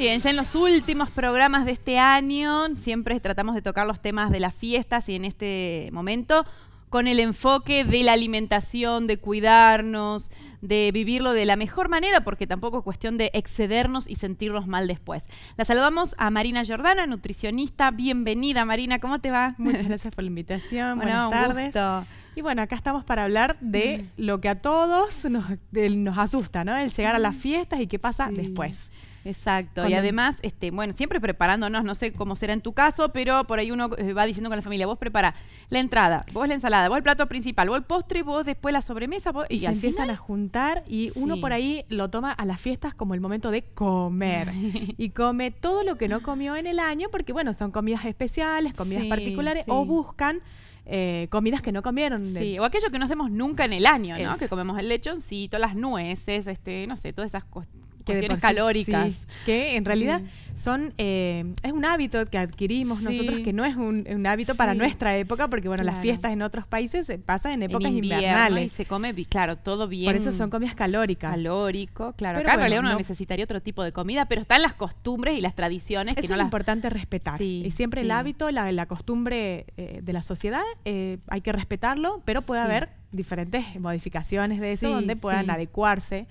Bien, ya en los últimos programas de este año siempre tratamos de tocar los temas de las fiestas y en este momento con el enfoque de la alimentación, de cuidarnos, de vivirlo de la mejor manera, porque tampoco es cuestión de excedernos y sentirnos mal después. La saludamos a Marina Jordana, nutricionista. Bienvenida, Marina, ¿cómo te va? Muchas gracias por la invitación. Buenas tardes. Y bueno, acá estamos para hablar de mm. lo que a todos nos, asusta, ¿no? El llegar a las fiestas y qué pasa después. Exacto. Y además, este, bueno, siempre preparándonos, no sé cómo será en tu caso, pero por ahí uno eh, va diciendo con la familia, vos prepara la entrada, vos la ensalada, vos el plato principal, vos el postre, vos después la sobremesa, y, se empiezan a juntar y uno por ahí lo toma a las fiestas como el momento de comer y come todo lo que no comió en el año, porque bueno, son comidas especiales, comidas particulares o buscan eh, comidas que no comieron. Sí, o aquello que no hacemos nunca en el año, ¿no? Que comemos el lechoncito, las nueces, este, no sé, todas esas cosas calóricas. que en realidad son eh, es un hábito que adquirimos nosotros que no es un, hábito para nuestra época, porque bueno, las fiestas en otros países se eh, pasan en épocas invernales. Y se come, claro, todo bien. Por eso son comidas calóricas. Calórico, claro. acá en realidad uno necesitaría otro tipo de comida, pero están las costumbres y las tradiciones que no es importante respetar. y siempre el hábito, la, la costumbre eh, de la sociedad, hay que respetarlo, pero puede haber diferentes modificaciones de eso donde puedan adecuarse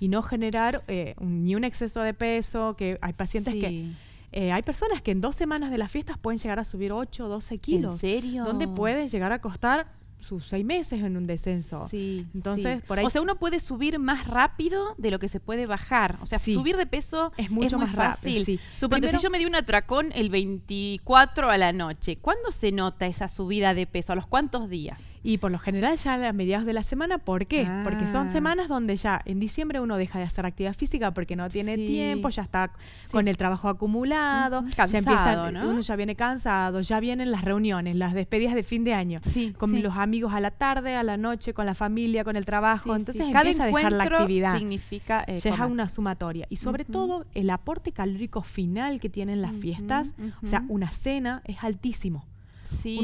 y no generar eh, ni un exceso de peso, que hay pacientes que... Eh, hay personas que en dos semanas de las fiestas pueden llegar a subir 8 o 12 kilos. ¿En serio? Donde puede llegar a costar sus seis meses en un descenso. Sí, Entonces, por ahí. O sea, uno puede subir más rápido de lo que se puede bajar. O sea, subir de peso es mucho más fácil. rápido. Sí. si yo me di un atracón el 24 a la noche, ¿cuándo se nota esa subida de peso? ¿A los cuántos días? Y por lo general ya a mediados de la semana, ¿por qué? Porque son ah. semanas donde ya en diciembre uno deja de hacer actividad física porque no tiene tiempo, ya está con el trabajo acumulado, cansado, ya uno ya viene cansado, ya vienen las reuniones, las despedidas de fin de año, sí, con los amigos a la tarde, a la noche, con la familia, con el trabajo, entonces empieza a dejar la actividad. Significa eh, es una sumatoria y sobre todo el aporte calórico final que tienen las fiestas, o sea, una cena es altísimo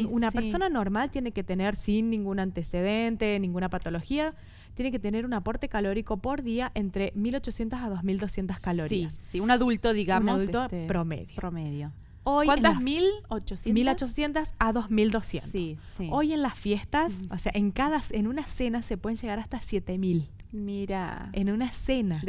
una persona normal tiene que tener, sin ningún antecedente, ninguna patología, tiene que tener un aporte calórico por día entre 1800 a 2200 calorías. Sí, un adulto, digamos. adulto este, promedio. Promedio. Hoy ¿Cuántas? ¿1800? 1800 a 2200. Sí, sí. Hoy en las fiestas, o sea, en, cada, en una cena se pueden llegar hasta 7000. Mira. En una cena.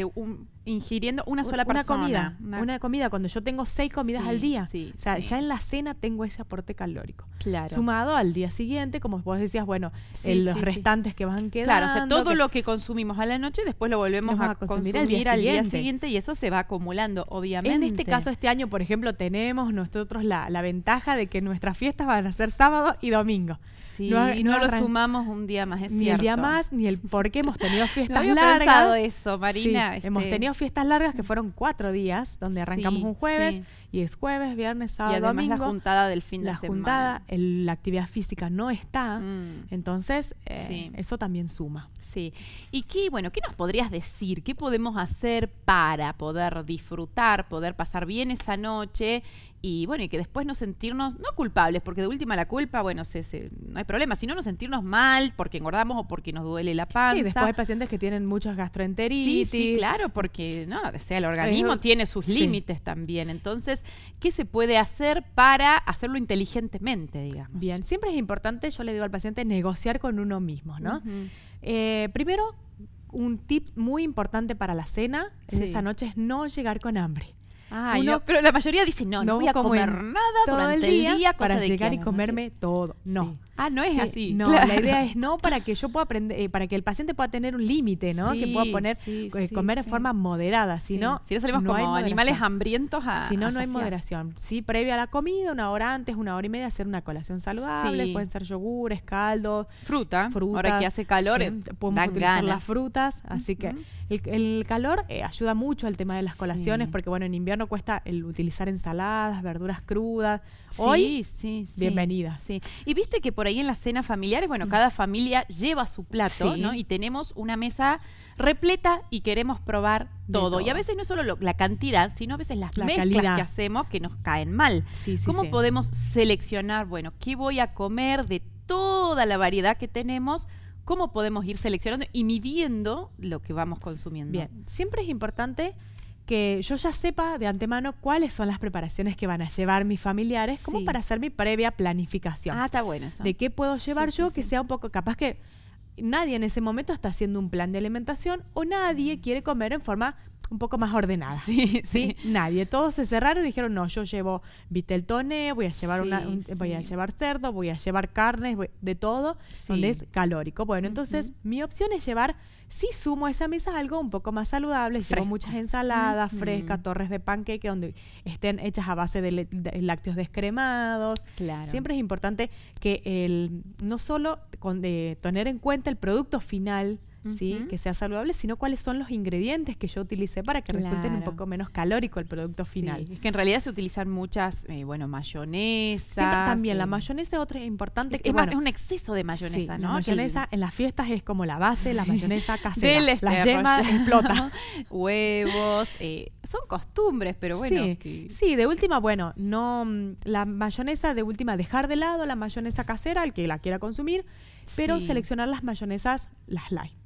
ingiriendo una sola persona. Comida, una, comida. Cuando yo tengo seis comidas al día. o sea, ya en la cena tengo ese aporte calórico. Claro. Sumado al día siguiente, como vos decías, bueno, los restantes que van quedando. Claro, o sea, todo lo que consumimos a la noche, después lo volvemos a, consumir, al, día siguiente y eso se va acumulando, obviamente. En este caso, este año, por ejemplo, tenemos nosotros la, ventaja de que nuestras fiestas van a ser sábado y domingo. no, y no, lo sumamos un día más, es Ni el día más, ni el por qué hemos tenido fiestas fiestas eso, Marina. Hemos este. tenido fiestas largas que fueron cuatro días, donde arrancamos un jueves y es jueves, viernes, sábado, y además domingo, la juntada del fin de la semana. Juntada, la actividad física no está, mm. entonces eh, eso también suma. Sí. ¿Y qué, bueno, qué nos podrías decir? ¿Qué podemos hacer para poder disfrutar, poder pasar bien esa noche y bueno, y que después no sentirnos, no culpables, porque de última la culpa, bueno, no hay problema, sino no sentirnos mal porque engordamos o porque nos duele la panza. Sí, después hay pacientes que tienen muchas gastroenteritis. Sí, sí, claro, porque no, o sea, el organismo tiene sus límites también. Entonces, ¿qué se puede hacer para hacerlo inteligentemente, digamos? Bien, siempre es importante, yo le digo al paciente, negociar con uno mismo, ¿no? Eh, primero, un tip muy importante para la cena en esa noche es no llegar con hambre. pero la mayoría dice no, no, voy a comer nada todo durante el día, para llegar y comerme todo. No. Ah, no es así. No, la idea es no para que yo pueda aprender, eh, para que el paciente pueda tener un límite, ¿no? que pueda poner eh, comer de forma moderada, si no si no salimos como animales hambrientos a Si no no hay moderación. Sí, previa a la comida, una hora antes, una hora y media hacer una colación saludable, pueden ser yogures, caldos, fruta, fruta. Ahora que hace calor, eh, podemos utilizar las frutas, así que el, calor ayuda mucho al tema de las colaciones porque bueno, en invierno cuesta el utilizar ensaladas, verduras crudas. Hoy sí, bienvenidas. Sí. Y viste que por ahí en las cenas familiares, bueno, mm. cada familia lleva su plato, ¿no? Y tenemos una mesa repleta y queremos probar todo. Y a veces no solo la cantidad, sino a veces las mezclas que hacemos que nos caen mal. ¿Cómo podemos seleccionar, bueno, qué voy a comer de toda la variedad que tenemos? ¿Cómo podemos ir seleccionando y midiendo lo que vamos consumiendo? Bien, siempre es importante que yo ya sepa de antemano cuáles son las preparaciones que van a llevar mis familiares, como para hacer mi previa planificación. Ah, está bueno eso. De qué puedo llevar yo que sea un poco capaz que nadie en ese momento está haciendo un plan de alimentación o nadie mm. quiere comer en forma un poco más ordenada. Sí, Nadie. Todos se cerraron y dijeron, no, yo llevo viteltoné, voy a llevar una, voy a llevar cerdo, voy a llevar carnes, de todo, donde es calórico. Bueno, entonces mi opción es llevar, si sumo a esa mesa algo un poco más saludable, llevo muchas ensaladas frescas, torres de panqueque, donde estén hechas a base de, lácteos descremados. Siempre es importante que el, no solo con, eh, tener en cuenta el producto final, que sea saludable, sino cuáles son los ingredientes que yo utilicé para que resulte resulten un poco menos calórico el producto final. Es que en realidad se utilizan muchas, eh, bueno, mayonesas. Sí, también la eh, mayonesa es otra importante. Es, es un exceso de mayonesa, ¿no? La mayonesa en las fiestas es como la base, la mayonesa casera. las la yema explota. Huevos, eh, son costumbres, pero bueno. Sí, de última, bueno, no mm, la mayonesa de última dejar de lado la mayonesa casera, el que la quiera consumir, pero seleccionar las mayonesas, las light.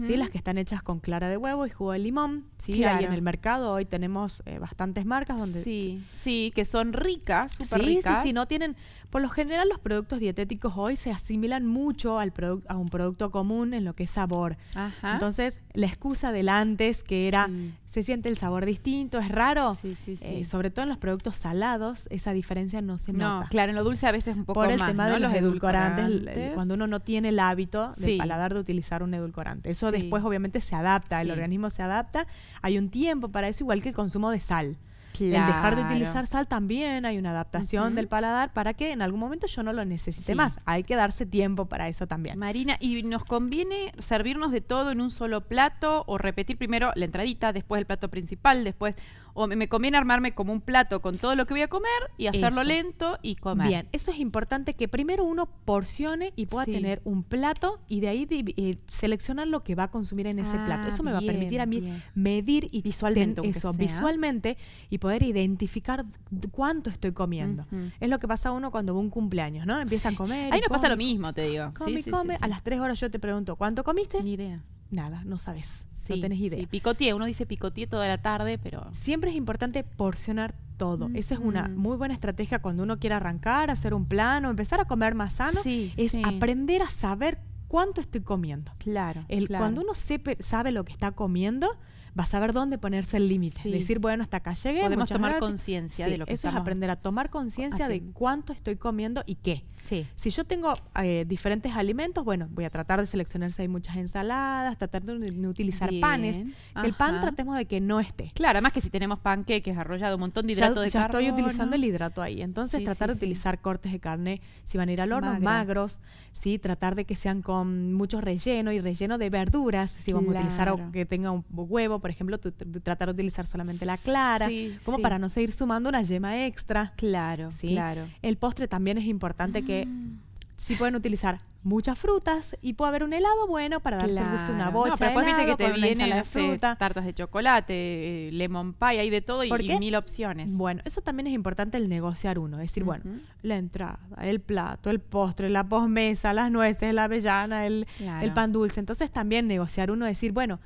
¿sí? Las que están hechas con clara de huevo y jugo de limón. ¿sí? en el mercado hoy tenemos eh, bastantes marcas donde... Sí, sí, que son ricas, súper ricas. Sí, sí, no tienen... Por lo general los productos dietéticos hoy se asimilan mucho al a un producto común en lo que es sabor. Ajá. Entonces, la excusa del antes que era se siente el sabor distinto, es raro. Eh, sobre todo en los productos salados, esa diferencia no se nota. Claro, en lo dulce a veces un poco Por el tema de los, edulcorantes, cuando uno no tiene el hábito de paladar de utilizar un edulcorante. Eso después obviamente se adapta, el organismo se adapta. Hay un tiempo para eso, igual que el consumo de sal. El dejar de utilizar sal también hay una adaptación del paladar para que en algún momento yo no lo necesite más. Hay que darse tiempo para eso también. Marina, ¿y nos conviene servirnos de todo en un solo plato o repetir primero la entradita, después el plato principal, después o me conviene armarme como un plato con todo lo que voy a comer y hacerlo lento y comer. Bien, eso es importante que primero uno porcione y pueda tener un plato y de ahí eh, seleccionar lo que va a consumir en ese ah, plato. Eso me va a permitir a mí medir y visualmente eso visualmente y poder identificar cuánto estoy comiendo. Es lo que pasa a uno cuando va un cumpleaños, ¿no? Empiezan a comer. Ahí nos pasa lo mismo, te digo. Ah, come, come. a las tres horas yo te pregunto, ¿cuánto comiste? Ni idea. Nada, no sabes. no tenés idea. Sí, Uno dice picotié toda la tarde, pero. Siempre es importante porcionar todo. Mm. Esa es una mm. muy buena estrategia cuando uno quiere arrancar, hacer un plano, empezar a comer más sano. es aprender a saber cuánto estoy comiendo. Claro. Cuando uno sabe lo que está comiendo, va a saber dónde ponerse el límite. Decir, bueno, hasta acá llegué. Podemos tomar conciencia de lo que Eso es aprender a tomar conciencia de cuánto estoy comiendo y qué. Sí. Si yo tengo eh, diferentes alimentos, bueno, voy a tratar de seleccionar si hay muchas ensaladas, tratar de utilizar panes. el pan tratemos de que no esté. Claro, además que si tenemos panqueques arrollado, un montón de hidrato de ya estoy utilizando el hidrato ahí. Entonces, tratar de utilizar cortes de carne, si van a ir al horno, magros, ¿sí? tratar de que sean con mucho relleno y relleno de verduras, si vamos a utilizar o que tenga un huevo, por ejemplo, tratar de utilizar solamente la clara, como para no seguir sumando una yema extra. Claro, claro. El postre también es importante mm. que Mm. si pueden utilizar muchas frutas y puede haber un helado bueno para darse el gusto una bocha de helado, que te tartas de chocolate lemon pie hay de todo y, mil opciones bueno eso también es importante el negociar uno es decir bueno la entrada el plato el postre la posmesa las nueces la avellana el, pan dulce entonces también negociar uno decir bueno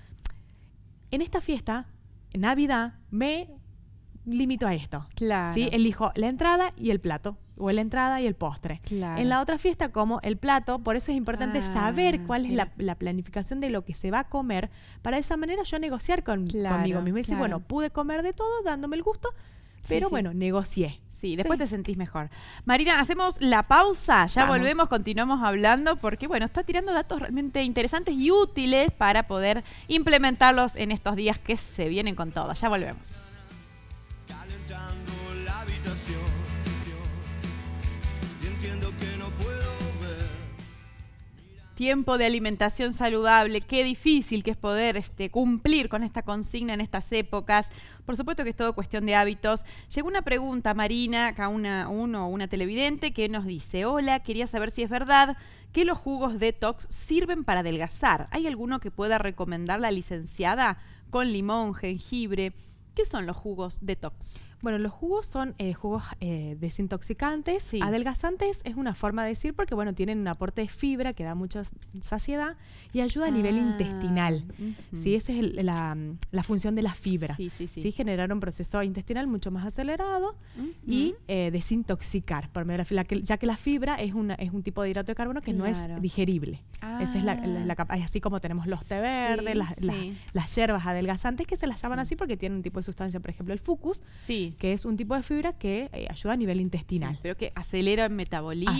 en esta fiesta en navidad me limito a esto elijo la entrada y el plato o la entrada y el postre. En la otra fiesta como el plato, por eso es importante ah, saber cuál es la, planificación de lo que se va a comer, para de esa manera yo negociar con, conmigo mismo. Y bueno, pude comer de todo dándome el gusto, pero bueno, negocié. Sí, después te sentís mejor. Marina, hacemos la pausa, ya volvemos, continuamos hablando, porque bueno, está tirando datos realmente interesantes y útiles para poder implementarlos en estos días que se vienen con todo. Ya volvemos. Tiempo de alimentación saludable, qué difícil que es poder este, cumplir con esta consigna en estas épocas. Por supuesto que es todo cuestión de hábitos. Llegó una pregunta, Marina, acá una, uno una televidente, que nos dice, hola, quería saber si es verdad que los jugos detox sirven para adelgazar. ¿Hay alguno que pueda recomendar la licenciada con limón, jengibre? ¿Qué son los jugos detox? Bueno, los jugos son eh, jugos eh, desintoxicantes, adelgazantes es una forma de decir porque bueno tienen un aporte de fibra que da mucha saciedad y ayuda a nivel ah, intestinal. esa es la, función de la fibra. Sí, sí, generar un proceso intestinal mucho más acelerado y eh, desintoxicar por medio de la, ya que la fibra es es un tipo de hidrato de carbono que no es digerible. Esa es la, ah. así como tenemos los té verdes, las, las hierbas adelgazantes que se las llaman así porque tienen un tipo de sustancia, por ejemplo, el fucus. Sí que es un tipo de fibra que eh, ayuda a nivel intestinal. pero que acelera el metabolismo.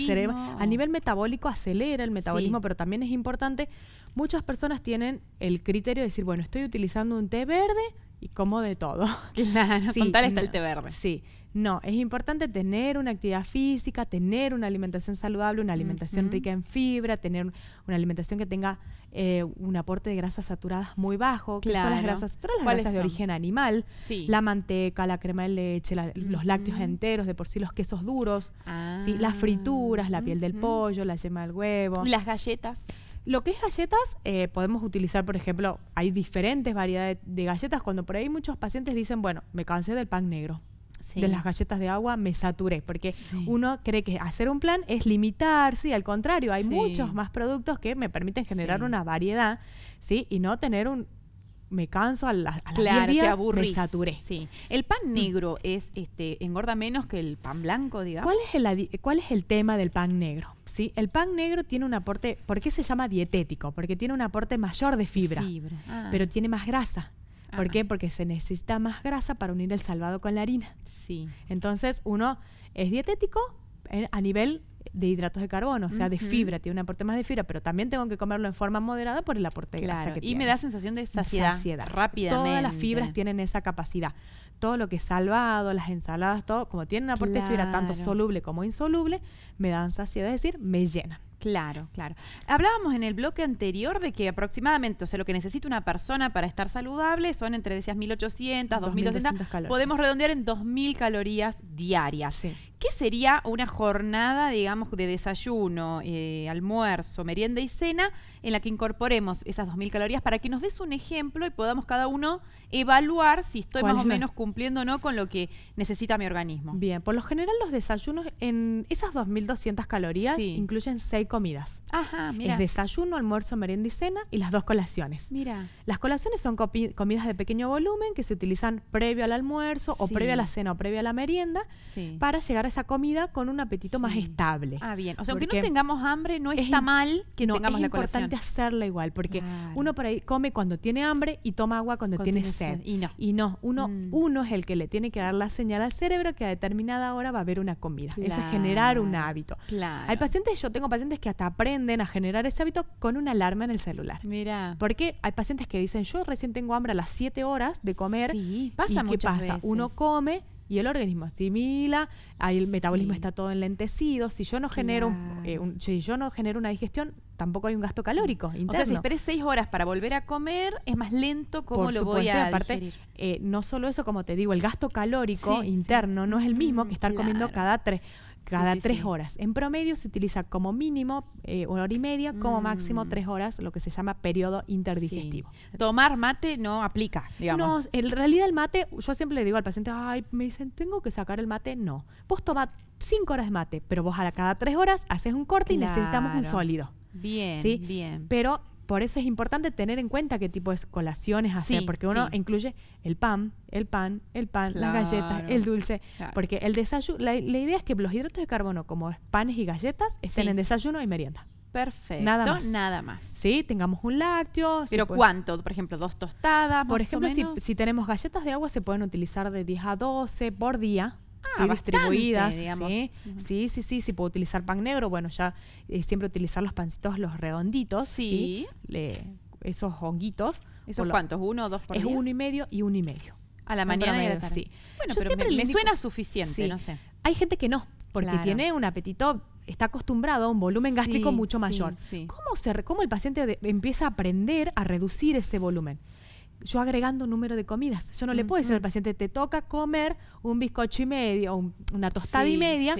a nivel metabólico acelera el metabolismo, pero también es importante, muchas personas tienen el criterio de decir, bueno, estoy utilizando un té verde y como de todo. Claro, con tal está el té verde. Sí, no, es importante tener una actividad física, tener una alimentación saludable, una alimentación rica en fibra, tener una alimentación que tenga eh, un aporte de grasas saturadas muy bajo, son las grasas las grasas de origen animal, sí. la manteca, la crema de leche, los lácteos enteros, de por sí los quesos duros, ¿sí? las ah. frituras, la piel del pollo, la yema del huevo. Las galletas. Lo que es galletas, eh, podemos utilizar, por ejemplo, hay diferentes variedades de galletas. Cuando por ahí muchos pacientes dicen, bueno, me cansé del pan negro de las galletas de agua me saturé, porque uno cree que hacer un plan es limitarse, y al contrario, hay muchos más productos que me permiten generar una variedad, ¿sí? Y no tener un me canso a, la, las días, me saturé. Sí. El pan mm. negro es este engorda menos que el pan blanco, digamos. ¿Cuál es el cuál es el tema del pan negro? ¿Sí? El pan negro tiene un aporte, ¿por qué se llama dietético? Porque tiene un aporte mayor de fibra, ah. pero tiene más grasa. ¿Por qué? Porque se necesita más grasa para unir el salvado con la harina. Sí. Entonces, uno es dietético a nivel de hidratos de carbono, o sea, de fibra, tiene un aporte más de fibra, pero también tengo que comerlo en forma moderada por el aporte de grasa que y tiene. Y me da sensación de saciedad, rápidamente. Todas las fibras tienen esa capacidad. Todo lo que es salvado, las ensaladas, todo, como tienen un aporte de fibra tanto soluble como insoluble, me dan saciedad, es decir, me llenan. Claro, claro. Hablábamos en el bloque anterior de que aproximadamente, o sea, lo que necesita una persona para estar saludable son entre, decías, 1800, 2200, calorías. podemos redondear en 2000 calorías diarias. Sí. ¿Qué sería una jornada, digamos, de desayuno, eh, almuerzo, merienda y cena en la que incorporemos esas 2.000 calorías para que nos des un ejemplo y podamos cada uno evaluar si estoy más o menos cumpliendo o no con lo que necesita mi organismo? Bien, por lo general los desayunos en esas 2.200 calorías incluyen seis comidas. Ajá, desayuno, almuerzo, merienda y cena y las dos colaciones. Mira. Las colaciones son comidas de pequeño volumen que se utilizan previo al almuerzo o previo a la cena o previo a la merienda para llegar a esa comida con un apetito más estable. Ah, bien. O sea, aunque no tengamos hambre, no está mal que no, tengamos la colación. Es importante hacerla igual, porque uno por ahí come cuando tiene hambre y toma agua cuando, tiene, sed. Y no. Y no, uno, mm. uno es el que le tiene que dar la señal al cerebro que a determinada hora va a haber una comida. es generar un hábito. Claro. Hay pacientes, yo tengo pacientes que hasta aprenden a generar ese hábito con una alarma en el celular. Mira. Porque hay pacientes que dicen, yo recién tengo hambre a las 7 horas de comer. Sí, pasa ¿Y qué pasa? Uno come y el organismo asimila, ahí el metabolismo está todo enlentecido. Si yo no genero eh, yo no genero una digestión, tampoco hay un gasto calórico. Interno. O sea, si esperé seis horas para volver a comer, es más lento como lo voy a aparte, eh, no solo eso, como te digo, el gasto calórico interno no es el mismo que estar mm, comiendo cada tres cada tres horas. En promedio se utiliza como mínimo eh, una hora y media, como máximo mm. tres horas, lo que se llama periodo interdigestivo. Tomar mate no aplica, digamos. No, en realidad el mate, yo siempre le digo al paciente, ay, me dicen, tengo que sacar el mate. No, vos tomás cinco horas de mate, pero vos a cada tres horas haces un corte y necesitamos un sólido. Bien, bien. Pero por eso es importante tener en cuenta qué tipo de colaciones hacer, porque uno incluye el pan, el pan, el pan, las galletas, el dulce, porque el desayuno, la, idea es que los hidratos de carbono, como panes y galletas, estén en desayuno y merienda. Perfecto. Nada más. Nada más. Sí, tengamos un lácteo. Pero ¿cuánto? Por ejemplo, dos tostadas. Por ejemplo, Si, si, tenemos galletas de agua, se pueden utilizar de 10 a 12 por día. Ah, ¿sí? distribuidas. ¿sí? ¿sí? sí, sí, puedo utilizar pan negro, bueno, ya eh, siempre utilizar los pancitos, los redonditos, sí, esos honguitos. ¿Esos cuántos? ¿Uno o dos por Es uno y medio y uno y medio. A la mañana y a la tarde. Sí. Bueno, pero siempre me, suena suficiente, no sé. Hay gente que no, porque tiene un apetito está acostumbrado a un volumen gástrico mucho mayor. ¿Cómo, ¿Cómo el paciente empieza a aprender a reducir ese volumen? yo agregando número de comidas. Yo no le puedo decir al paciente, te toca comer un bizcocho y medio, una tostada y media.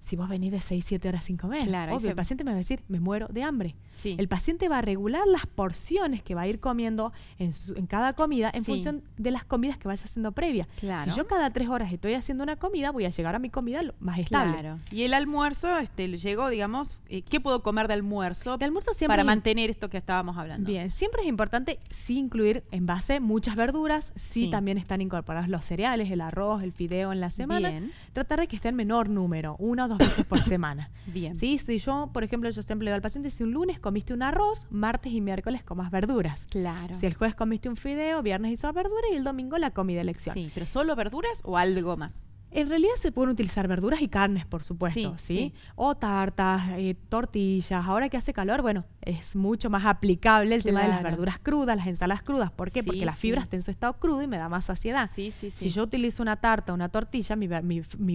si vos venís de 6, 7 horas sin comer, el paciente me va a decir, me muero de hambre. El paciente va a regular las porciones que va a ir comiendo en, cada comida en función de las comidas que vaya haciendo previa. Si yo cada tres horas estoy haciendo una comida, voy a llegar a mi comida más estable. Y el almuerzo, este, llegó, digamos, eh, ¿qué puedo comer de almuerzo? De almuerzo siempre para mantener esto que estábamos hablando. Bien, siempre es importante sí incluir en base muchas verduras, si también están incorporados los cereales, el arroz, el fideo en la semana. Tratar de que esté en menor número, una o dos veces por semana. Bien. si yo, por ejemplo, yo siempre le doy al paciente si un lunes comiste un arroz, martes y miércoles comas verduras. Claro. Si el jueves comiste un fideo, viernes hizo verduras y el domingo la comida elección. Sí, pero solo verduras o algo más. En realidad se pueden utilizar verduras y carnes, por supuesto, ¿sí? O tartas, eh, tortillas. Ahora que hace calor, bueno, es mucho más aplicable el tema de las verduras crudas, las ensaladas crudas. ¿Por qué? Porque la fibra está en su estado crudo y me da más saciedad. Sí, si yo utilizo una tarta o una tortilla, mi,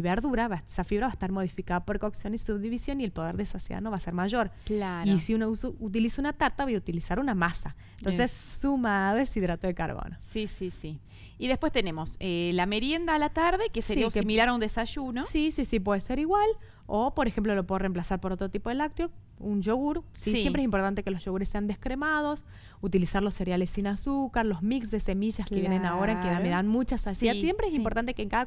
verdura, esa fibra va a estar modificada por cocción y subdivisión y el poder de saciedad no va a ser mayor. Claro. Y si uno utiliza una tarta, voy a utilizar una masa. Entonces, suma suma deshidrato de carbono. Sí, sí, sí. Y después tenemos eh, la merienda a la tarde, que sería similar a un desayuno. Sí, sí, sí, puede ser igual. O, por ejemplo, lo puedo reemplazar por otro tipo de lácteo, un yogur. ¿sí? Siempre es importante que los yogures sean descremados, utilizar los cereales sin azúcar, los mix de semillas que vienen ahora, que me dan muchas saciedad. siempre es importante que en cada,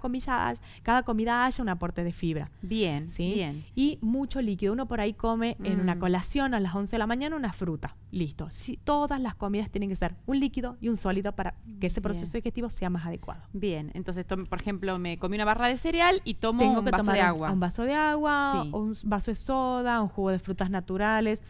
cada comida haya un aporte de fibra. Bien, ¿sí? bien. Y mucho líquido. Uno por ahí come en una mm. colación a las 11 de la mañana una fruta. Listo. todas las comidas tienen que ser un líquido y un sólido para que ese proceso digestivo sea más adecuado. Bien, entonces, por ejemplo, me comí una barra de cereal y tomo un vaso de agua. Un, vaso de agua, un vaso de soda, un jugo de frutas naturales naturales.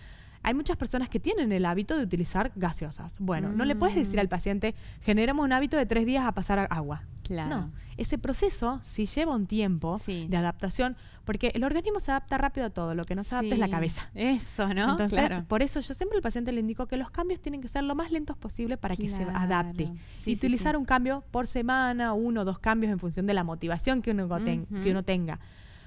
Hay muchas personas que tienen el hábito de utilizar gaseosas. Bueno, no le puedes decir al mm. paciente, generemos un hábito de tres días a pasar agua. Claro. No, ese proceso sí lleva un tiempo de adaptación, porque el organismo se adapta rápido a todo, lo que no se adapta es la cabeza. Eso, ¿no? Entonces, por eso yo siempre al paciente le indico que los cambios tienen que ser lo más lentos posible para que se adapte. utilizar un cambio por semana, uno o dos cambios en función de la motivación que uno, que uno tenga.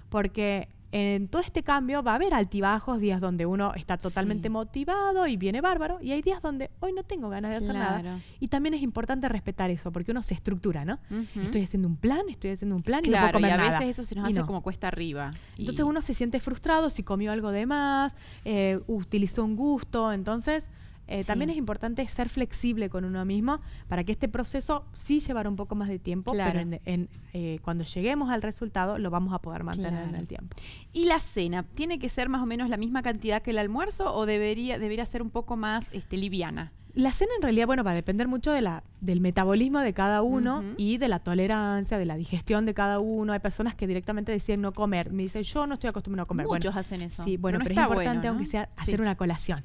Porque en todo este cambio va a haber altibajos, días donde uno está totalmente motivado y viene bárbaro, y hay días donde hoy no tengo ganas de hacer nada. Y también es importante respetar eso, porque uno se estructura, ¿no? Estoy haciendo un plan, estoy haciendo un plan y no puedo comer y a veces eso se nos hace como cuesta arriba. Entonces uno se siente frustrado si comió algo de más, eh, utilizó un gusto, entonces eh, también es importante ser flexible con uno mismo para que este proceso sí llevara un poco más de tiempo, pero en, eh, cuando lleguemos al resultado lo vamos a poder mantener en el tiempo. ¿Y la cena? ¿Tiene que ser más o menos la misma cantidad que el almuerzo o debería, debería ser un poco más este, liviana? La cena en realidad, bueno, va a depender mucho de la, del metabolismo de cada uno y de la tolerancia, de la digestión de cada uno. Hay personas que directamente deciden no comer. Me dicen, yo no estoy acostumbrado a comer. Muchos hacen eso. Sí, bueno, pero, es importante, aunque sea, hacer una colación.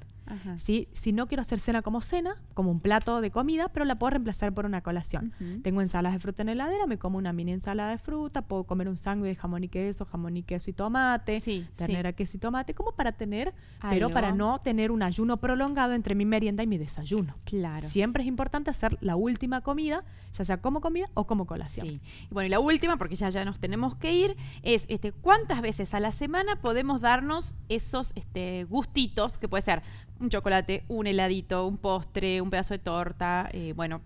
Si no quiero hacer cena como cena, como un plato de comida, pero la puedo reemplazar por una colación. Tengo ensaladas de fruta en heladera, me como una mini ensalada de fruta, puedo comer un sándwich de jamón y queso, jamón y queso y tomate, sí, ternera, queso y tomate, como para tener, pero para no tener un ayuno prolongado entre mi merienda y mi desayuno. Claro. Siempre es importante hacer la última comida, ya sea como comida o como colación. Y bueno, y la última, porque ya, ya nos tenemos que ir, es este, cuántas veces a la semana podemos darnos esos este, gustitos, que puede ser un chocolate, un heladito, un postre, un pedazo de torta, eh, bueno,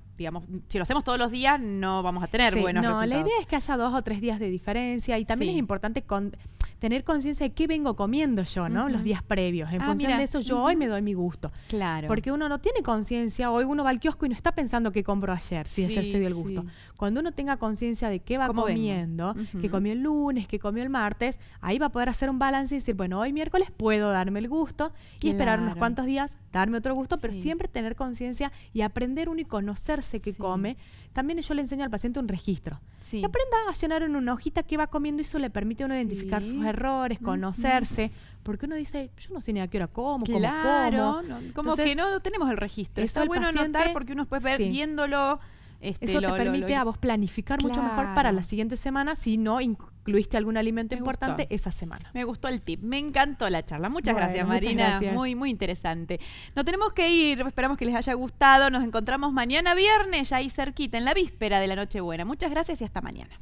si lo hacemos todos los días, no vamos a tener buenos resultados. no, la idea es que haya dos o tres días de diferencia y también es importante tener conciencia de qué vengo comiendo yo, ¿no? Los días previos. En ah, función de eso, yo hoy me doy mi gusto. Claro. Porque uno no tiene conciencia, hoy uno va al kiosco y no está pensando qué compró ayer, si ayer se dio el gusto. Cuando uno tenga conciencia de qué va comiendo, qué comió el lunes, qué comió el martes, ahí va a poder hacer un balance y decir, bueno, hoy miércoles puedo darme el gusto y esperar unos cuantos días, darme otro gusto, pero siempre tener conciencia y aprender uno y conocerse que come. También yo le enseño al paciente un registro. Que aprenda a llenar en una hojita qué va comiendo y eso le permite a uno identificar sus errores, conocerse. Porque uno dice, yo no sé ni a qué hora como, claro, cómo como. como que no tenemos el registro. Eso Está bueno anotar porque uno puede ver viéndolo. Este, eso lo, te permite a vos planificar mucho mejor para la siguiente semana si no incluiste algún alimento importante esa semana. Me gustó el tip, me encantó la charla. Muchas gracias Marina, muy muy interesante. Nos tenemos que ir, esperamos que les haya gustado. Nos encontramos mañana viernes, ya ahí cerquita, en la víspera de la Nochebuena. Muchas gracias y hasta mañana.